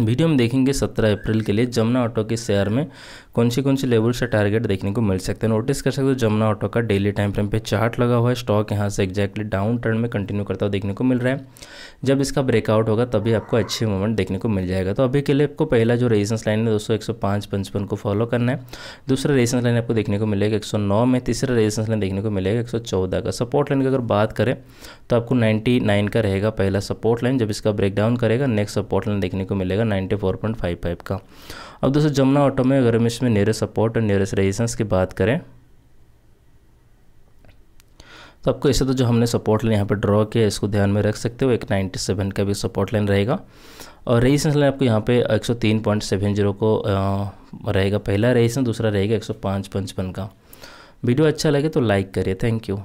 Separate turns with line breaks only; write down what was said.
video में देखेंगे 17 अप्रैल के लिए जमुना ऑटो के शेयर में कौन सी कौन सी लेवल से टारगेट देखने को मिल सकते हैं नोटिस कर सकते हो जमुना ऑटो का डेली टाइम फ्रेम पे चार्ट लगा हुआ है स्टॉक यहाँ से एक्जैक्टली डाउन टर्न में कंटिन्यू करता हुआ देखने को मिल रहा है जब इसका ब्रेकआउट होगा तभी आपको अच्छी मूवमेंट देखने को मिल जाएगा तो अभी के लिए आपको पहला जो रेजेंस लाइन है दोस्तों एक को फॉलो करना है दूसरा रेजेंस लाइन आपको देखने को मिलेगा एक में तीसरा रेजेंस लाइन देखने को मिलेगा एक का सपोर्ट लाइन की अगर बात करें तो आपको 99 का रहेगा पहला सपोर्ट लाइन जब इसका ब्रेक डाउन करेगा नेक्स्ट सपोर्ट लाइन देखने को मिलेगा 94.55 का अब दोस्तों जमुना ऑटो में अगर हम इसमें नियरेस्ट सपोर्ट और नियरेस्ट रेजिस्टेंस की बात करें तो आपको ऐसे तो जो हमने सपोर्ट लाइन यहाँ पर ड्रॉ किया इसको ध्यान में रख सकते हो एक नाइन्टी का भी सपोर्ट लाइन रहेगा और रेजिस्टेंस लाइन आपको यहाँ पे 103.70 को रहेगा पहला रेजिस्टेंस दूसरा रहेगा एक सौ का वीडियो अच्छा लगे तो लाइक करिए थैंक यू